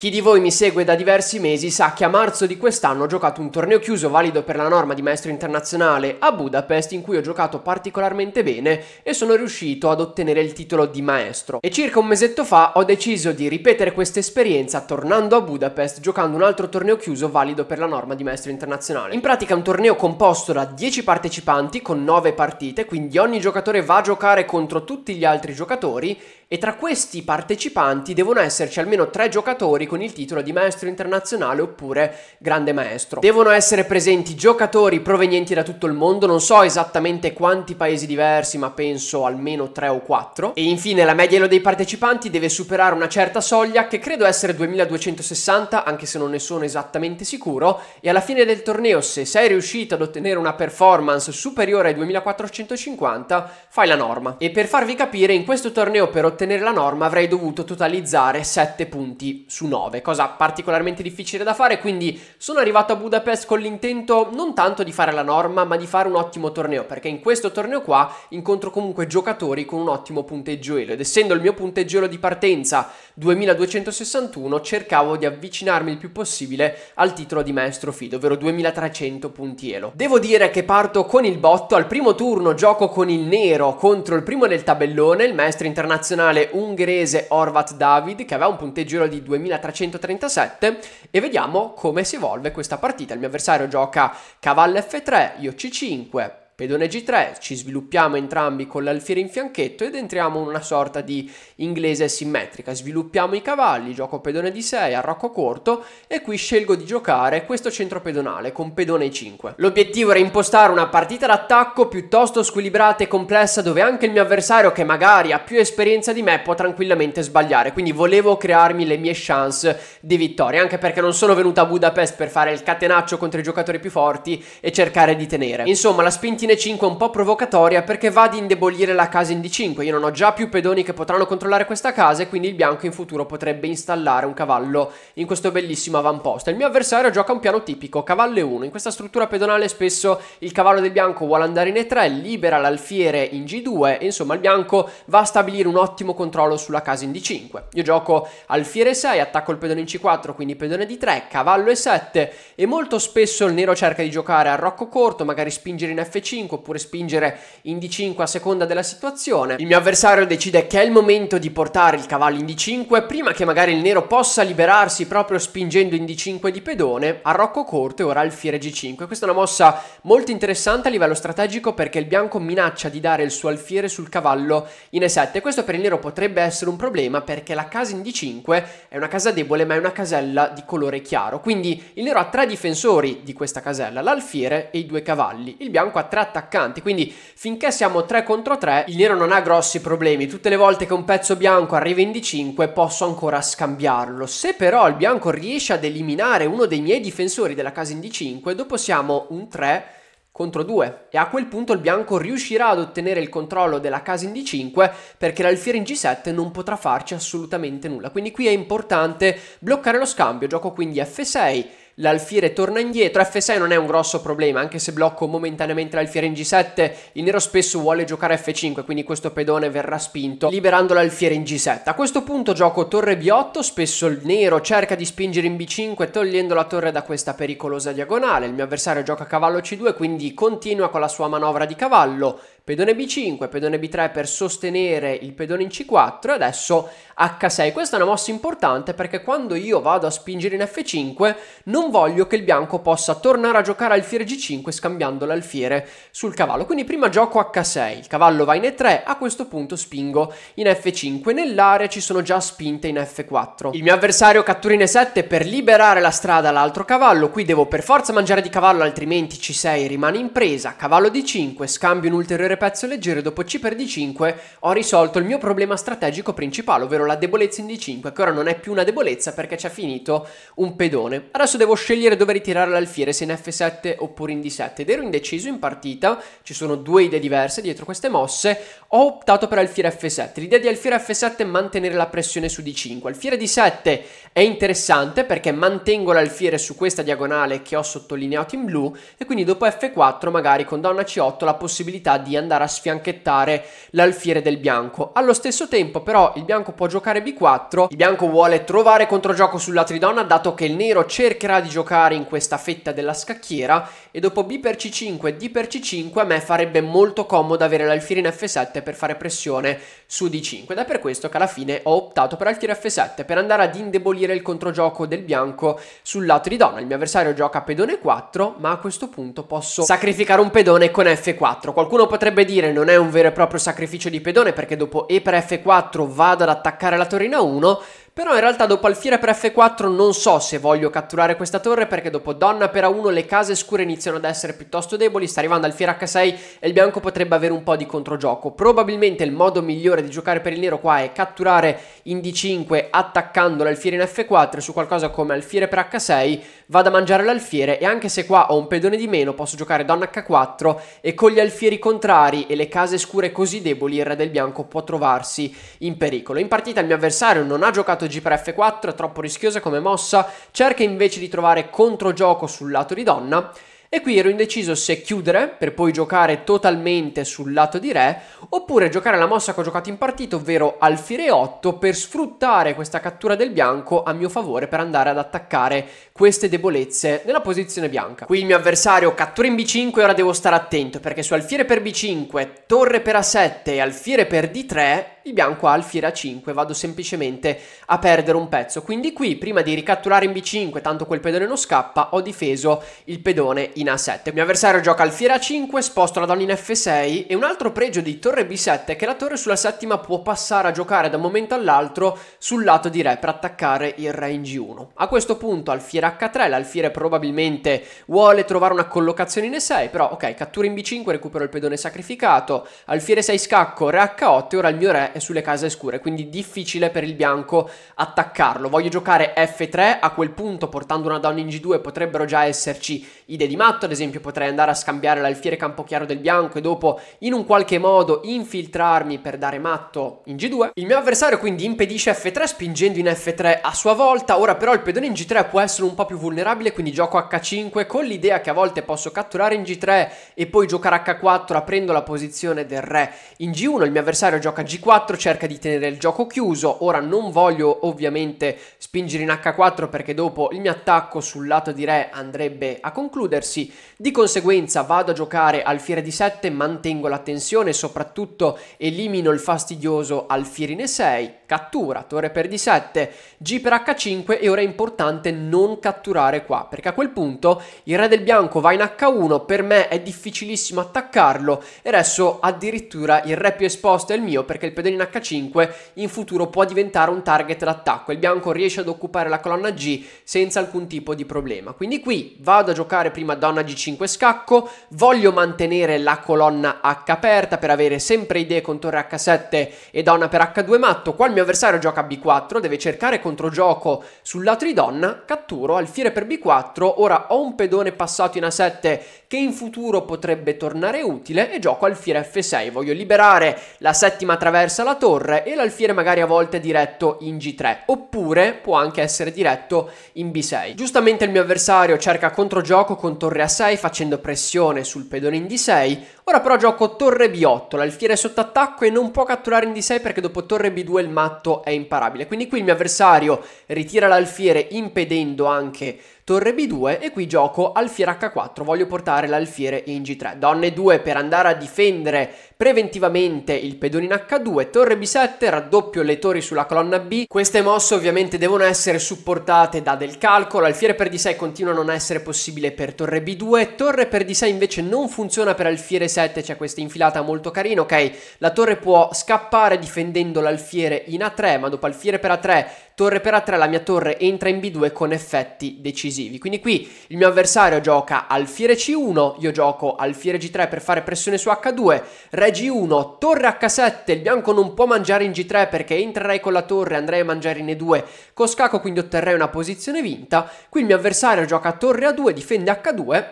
Chi di voi mi segue da diversi mesi sa che a marzo di quest'anno ho giocato un torneo chiuso valido per la norma di maestro internazionale a Budapest in cui ho giocato particolarmente bene e sono riuscito ad ottenere il titolo di maestro. E circa un mesetto fa ho deciso di ripetere questa esperienza tornando a Budapest giocando un altro torneo chiuso valido per la norma di maestro internazionale. In pratica un torneo composto da 10 partecipanti con 9 partite, quindi ogni giocatore va a giocare contro tutti gli altri giocatori e tra questi partecipanti devono esserci almeno 3 giocatori con il titolo di maestro internazionale oppure grande maestro. Devono essere presenti giocatori provenienti da tutto il mondo, non so esattamente quanti paesi diversi, ma penso almeno 3 o 4. E infine la media dei partecipanti deve superare una certa soglia che credo essere 2260, anche se non ne sono esattamente sicuro, e alla fine del torneo se sei riuscito ad ottenere una performance superiore ai 2450, fai la norma. E per farvi capire, in questo torneo per ottenere la norma avrei dovuto totalizzare 7 punti su 9. 9, cosa particolarmente difficile da fare, quindi sono arrivato a Budapest con l'intento non tanto di fare la norma, ma di fare un ottimo torneo, perché in questo torneo qua incontro comunque giocatori con un ottimo punteggio elo, ed essendo il mio punteggio elo di partenza 2261, cercavo di avvicinarmi il più possibile al titolo di maestro fido, ovvero 2300 punti elo. Devo dire che parto con il botto, al primo turno gioco con il nero contro il primo del tabellone, il maestro internazionale ungherese Horvat David, che aveva un punteggio elo di 2300 337 e vediamo come si evolve questa partita. Il mio avversario gioca cavallo F3, io C5, Pedone G3, ci sviluppiamo entrambi con l'alfiere in fianchetto ed entriamo in una sorta di inglese simmetrica. Sviluppiamo i cavalli, gioco pedone D6, arrocco corto e qui scelgo di giocare questo centro pedonale con pedone 5 L'obiettivo era impostare una partita d'attacco piuttosto squilibrata e complessa dove anche il mio avversario che magari ha più esperienza di me può tranquillamente sbagliare, quindi volevo crearmi le mie chance di vittoria, anche perché non sono venuto a Budapest per fare il catenaccio contro i giocatori più forti e cercare di tenere. Insomma, la spintina in E5 è un po' provocatoria perché va ad indebolire la casa in D5. Io non ho già più pedoni che potranno controllare questa casa e quindi il bianco in futuro potrebbe installare un cavallo in questo bellissimo avamposto. Il mio avversario gioca un piano tipico, cavallo E1. In questa struttura pedonale spesso il cavallo del bianco vuole andare in E3, libera l'alfiere in G2 e insomma il bianco va a stabilire un ottimo controllo sulla casa in D5. Io gioco alfiere 6, attacco il pedone in C4, quindi pedone D3, cavallo E7 e molto spesso il nero cerca di giocare a rocco corto, magari spingere in F5 5 oppure spingere in D5 a seconda della situazione. Il mio avversario decide che è il momento di portare il cavallo in D5 prima che magari il nero possa liberarsi proprio spingendo in D5 di pedone, arrocco corto e ora alfiere G5. Questa è una mossa molto interessante a livello strategico perché il bianco minaccia di dare il suo alfiere sul cavallo in E7. Questo per il nero potrebbe essere un problema perché la casa in D5 è una casa debole ma è una casella di colore chiaro. Quindi il nero ha tre difensori di questa casella, l'alfiere e i due cavalli. Il bianco ha tre attaccanti. Quindi finché siamo 3 contro 3 il nero non ha grossi problemi. Tutte le volte che un pezzo bianco arriva in D5 posso ancora scambiarlo. Se però il bianco riesce ad eliminare uno dei miei difensori della casa in D5, dopo siamo un 3 contro 2 e a quel punto il bianco riuscirà ad ottenere il controllo della casa in D5 perché l'alfiere in G7 non potrà farci assolutamente nulla. Quindi qui è importante bloccare lo scambio, gioco quindi F6, l'alfiere torna indietro, F6 non è un grosso problema, anche se blocco momentaneamente l'alfiere in G7, il nero spesso vuole giocare F5, quindi questo pedone verrà spinto, liberando l'alfiere in G7. A questo punto gioco torre B8, spesso il nero cerca di spingere in B5 togliendo la torre da questa pericolosa diagonale, il mio avversario gioca cavallo C2, quindi continua con la sua manovra di cavallo, pedone B5, pedone B3 per sostenere il pedone in C4 e adesso H6. Questa è una mossa importante perché quando io vado a spingere in F5 non voglio che il bianco possa tornare a giocare alfiere G5 scambiando l'alfiere sul cavallo. Quindi prima gioco H6, il cavallo va in E3, a questo punto spingo in F5. Nell'area ci sono già spinte in F4. Il mio avversario cattura in E7 per liberare la strada all'altro cavallo. Qui devo per forza mangiare di cavallo altrimenti C6 rimane in presa. Cavallo D5, scambio un ulteriore pezzo leggero dopo C per D5 ho risolto il mio problema strategico principale, ovvero la debolezza in D5, che ora non è più una debolezza perché ci ha finito un pedone. Adesso devo scegliere dove ritirare l'alfiere, se in F7 oppure in D7, ed ero indeciso in partita, ci sono due idee diverse dietro queste mosse, ho optato per alfiere F7. L'idea di alfiere F7 è mantenere la pressione su D5. Alfiere D7 è interessante perché mantengo l'alfiere su questa diagonale che ho sottolineato in blu e quindi dopo F4 magari con donna C8 la possibilità di andare andare a sfianchettare l'alfiere del bianco. Allo stesso tempo però il bianco può giocare b4, il bianco vuole trovare controgioco sulla tridonna dato che il nero cercherà di giocare in questa fetta della scacchiera e dopo b per c5 e d per c5 a me farebbe molto comodo avere l'alfiere in f7 per fare pressione su d5 ed è per questo che alla fine ho optato per alfiere f7 per andare ad indebolire il controgioco del bianco sul lato di donna. Il mio avversario gioca pedone 4 ma a questo punto posso sacrificare un pedone con f4. Qualcuno potrebbe potrebbe dire non è un vero e proprio sacrificio di pedone perché dopo E per F4 vado ad attaccare la Torino 1, però in realtà dopo alfiere per f4 non so se voglio catturare questa torre perché dopo donna per a1 le case scure iniziano ad essere piuttosto deboli, sta arrivando alfiere h6 e il bianco potrebbe avere un po' di controgioco. Probabilmente il modo migliore di giocare per il nero qua è catturare in d5 attaccando l'alfiere in f4 su qualcosa come alfiere per h6 vado a mangiare l'alfiere e anche se qua ho un pedone di meno posso giocare donna h4 e con gli alfieri contrari e le case scure così deboli il re del bianco può trovarsi in pericolo. In partita il mio avversario non ha giocato G per F4 è troppo rischiosa come mossa, cerca invece di trovare controgioco sul lato di donna e qui ero indeciso se chiudere per poi giocare totalmente sul lato di re oppure giocare la mossa che ho giocato in partita ovvero alfiere 8 per sfruttare questa cattura del bianco a mio favore per andare ad attaccare queste debolezze nella posizione bianca. Qui il mio avversario cattura in b5 e ora devo stare attento perché su alfiere per b5, torre per a7 e alfiere per d3 il bianco ha alfiere a 5, vado semplicemente a perdere un pezzo. Quindi qui, prima di ricatturare in B5, tanto quel pedone non scappa, ho difeso il pedone in A7. Il mio avversario gioca alfiere a 5, sposto la donna in F6 e un altro pregio di torre B7 è che la torre sulla settima può passare a giocare da un momento all'altro sul lato di re per attaccare il re in G1. A questo punto alfiere H3, l'alfiere probabilmente vuole trovare una collocazione in E6, però ok, cattura in B5, recupero il pedone sacrificato, alfiere 6 scacco, re H8 e ora il mio re e sulle case scure, quindi difficile per il bianco attaccarlo. Voglio giocare F3, a quel punto portando una donna in G2 potrebbero già esserci idee di matto, ad esempio potrei andare a scambiare l'alfiere campochiaro del bianco e dopo in un qualche modo infiltrarmi per dare matto in G2. Il mio avversario quindi impedisce F3 spingendo in F3 a sua volta, ora però il pedone in G3 può essere un po' più vulnerabile, quindi gioco H5 con l'idea che a volte posso catturare in G3 e poi giocare H4 aprendo la posizione del re in G1, il mio avversario gioca G4 cerca di tenere il gioco chiuso, ora non voglio ovviamente spingere in H4 perché dopo il mio attacco sul lato di Re andrebbe a concludersi, di conseguenza vado a giocare alfiere di 7, mantengo la tensione, soprattutto elimino il fastidioso alfiere in 6, cattura, torre per D7, G per H5 e ora è importante non catturare qua perché a quel punto il Re del Bianco va in H1, per me è difficilissimo attaccarlo e adesso addirittura il Re più esposto è il mio perché il pedone h 5 in futuro può diventare un target d'attacco. Il bianco riesce ad occupare la colonna G senza alcun tipo di problema. Quindi qui vado a giocare prima donna G5 scacco, voglio mantenere la colonna H aperta per avere sempre idee con torre H7 e donna per H2 matto. Qua il mio avversario gioca B4, deve cercare controgioco sul lato di donna, catturo alfiere per B4, ora ho un pedone passato in A7 che in futuro potrebbe tornare utile e gioco alfiere F6. Voglio liberare la settima traversa attraversa la torre e l'alfiere magari a volte è diretto in G3, oppure può anche essere diretto in B6. Giustamente il mio avversario cerca controgioco con torre A6 facendo pressione sul pedone in D6, Ora però gioco torre B8, l'alfiere è sotto attacco e non può catturare in D6 perché dopo torre B2 il matto è imparabile. Quindi qui il mio avversario ritira l'alfiere impedendo anche torre B2 e qui gioco alfiere H4, voglio portare l'alfiere in G3. Donne 2 per andare a difendere preventivamente il pedone in H2, torre B7, raddoppio le torri sulla colonna B. Queste mosse ovviamente devono essere supportate da del calcolo, alfiere per D6 continua a non essere possibile per torre B2, torre per D6 invece non funziona per alfiere 6 c'è questa infilata molto carina, ok? La torre può scappare difendendo l'alfiere in A3, ma dopo alfiere per A3, torre per A3, la mia torre entra in B2 con effetti decisivi. Quindi qui il mio avversario gioca alfiere C1, io gioco alfiere G3 per fare pressione su H2, re G1, torre H7, il bianco non può mangiare in G3 perché entrerei con la torre, andrei a mangiare in E2 con scacco, quindi otterrei una posizione vinta. Qui il mio avversario gioca torre A2, difende H2,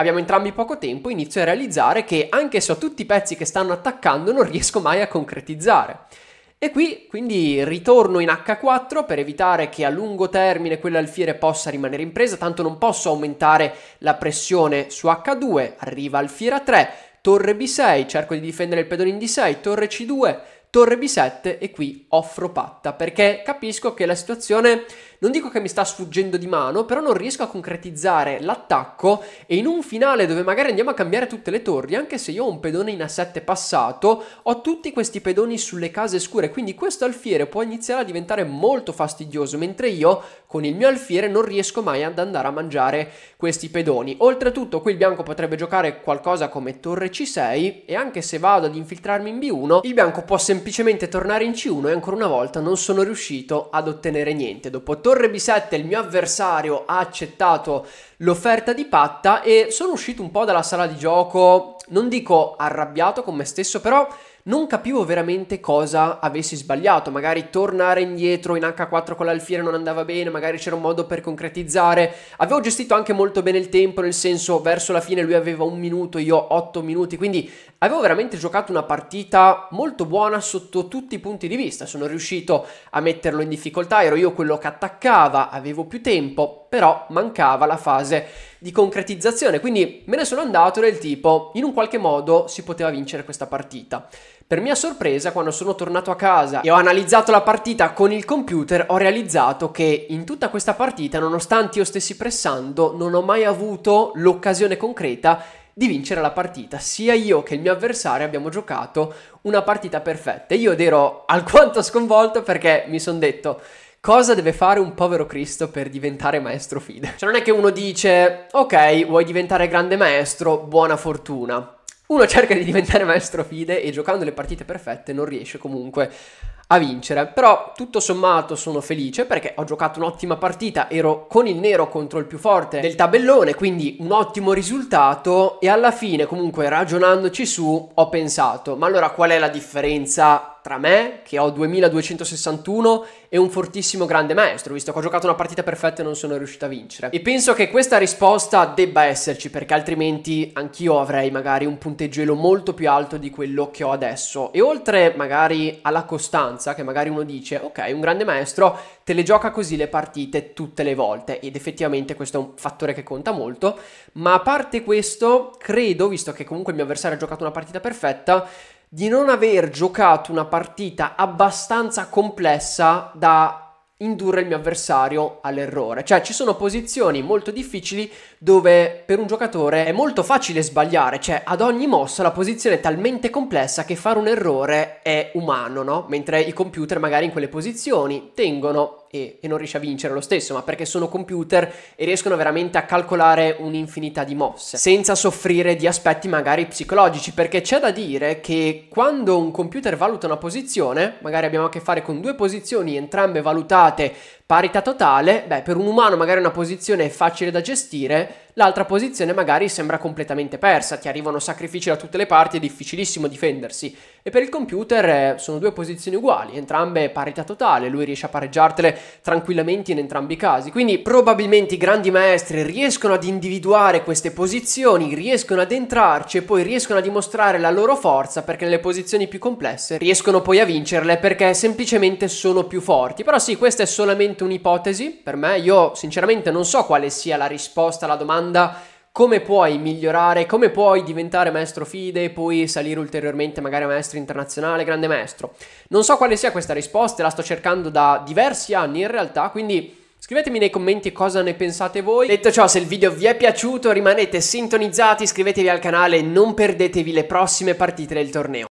Abbiamo entrambi poco tempo, inizio a realizzare che anche se ho tutti i pezzi che stanno attaccando non riesco mai a concretizzare. E qui quindi ritorno in H4 per evitare che a lungo termine quell'alfiere possa rimanere in presa, tanto non posso aumentare la pressione su H2, arriva alfiera 3, torre B6, cerco di difendere il pedone in D6, torre C2, torre B7 e qui offro patta perché capisco che la situazione non dico che mi sta sfuggendo di mano, però non riesco a concretizzare l'attacco e in un finale dove magari andiamo a cambiare tutte le torri, anche se io ho un pedone in A7 passato, ho tutti questi pedoni sulle case scure, quindi questo alfiere può iniziare a diventare molto fastidioso, mentre io con il mio alfiere non riesco mai ad andare a mangiare questi pedoni. Oltretutto qui il bianco potrebbe giocare qualcosa come torre C6 e anche se vado ad infiltrarmi in B1, il bianco può semplicemente tornare in C1 e ancora una volta non sono riuscito ad ottenere niente. Dopo Torre B7, il mio avversario, ha accettato l'offerta di Patta e sono uscito un po' dalla sala di gioco, non dico arrabbiato con me stesso, però non capivo veramente cosa avessi sbagliato, magari tornare indietro in H4 con l'alfiere non andava bene, magari c'era un modo per concretizzare, avevo gestito anche molto bene il tempo, nel senso verso la fine lui aveva un minuto, io otto minuti, quindi avevo veramente giocato una partita molto buona sotto tutti i punti di vista, sono riuscito a metterlo in difficoltà, ero io quello che attaccava, avevo più tempo, però mancava la fase di concretizzazione, quindi me ne sono andato del tipo, in un qualche modo si poteva vincere questa partita. Per mia sorpresa, quando sono tornato a casa e ho analizzato la partita con il computer, ho realizzato che in tutta questa partita, nonostante io stessi pressando, non ho mai avuto l'occasione concreta di vincere la partita. Sia io che il mio avversario abbiamo giocato una partita perfetta. Io ero alquanto sconvolto perché mi sono detto Cosa deve fare un povero Cristo per diventare maestro fide? Cioè non è che uno dice, ok, vuoi diventare grande maestro, buona fortuna. Uno cerca di diventare maestro fide e giocando le partite perfette non riesce comunque a vincere. Però tutto sommato sono felice perché ho giocato un'ottima partita, ero con il nero contro il più forte del tabellone, quindi un ottimo risultato e alla fine comunque ragionandoci su ho pensato, ma allora qual è la differenza tra me, che ho 2261, e un fortissimo grande maestro, visto che ho giocato una partita perfetta e non sono riuscito a vincere. E penso che questa risposta debba esserci, perché altrimenti anch'io avrei magari un punteggio molto più alto di quello che ho adesso. E oltre magari alla costanza, che magari uno dice, ok, un grande maestro te le gioca così le partite tutte le volte, ed effettivamente questo è un fattore che conta molto, ma a parte questo, credo, visto che comunque il mio avversario ha giocato una partita perfetta, di non aver giocato una partita abbastanza complessa da indurre il mio avversario all'errore. Cioè ci sono posizioni molto difficili dove per un giocatore è molto facile sbagliare, cioè ad ogni mossa la posizione è talmente complessa che fare un errore è umano, no? Mentre i computer magari in quelle posizioni tengono e, e non riesce a vincere lo stesso, ma perché sono computer e riescono veramente a calcolare un'infinità di mosse, senza soffrire di aspetti magari psicologici, perché c'è da dire che quando un computer valuta una posizione, magari abbiamo a che fare con due posizioni entrambe valutate Parità totale, beh, per un umano magari è una posizione facile da gestire, l'altra posizione magari sembra completamente persa, ti arrivano sacrifici da tutte le parti, è difficilissimo difendersi. E per il computer eh, sono due posizioni uguali, entrambe parità totale, lui riesce a pareggiartele tranquillamente in entrambi i casi. Quindi probabilmente i grandi maestri riescono ad individuare queste posizioni, riescono ad entrarci e poi riescono a dimostrare la loro forza perché nelle posizioni più complesse riescono poi a vincerle perché semplicemente sono più forti. Però sì, questa è solamente un'ipotesi per me, io sinceramente non so quale sia la risposta alla domanda domanda come puoi migliorare, come puoi diventare maestro FIDE e poi salire ulteriormente magari a maestro internazionale, grande maestro. Non so quale sia questa risposta, la sto cercando da diversi anni in realtà, quindi scrivetemi nei commenti cosa ne pensate voi. Detto ciò, se il video vi è piaciuto rimanete sintonizzati, iscrivetevi al canale e non perdetevi le prossime partite del torneo.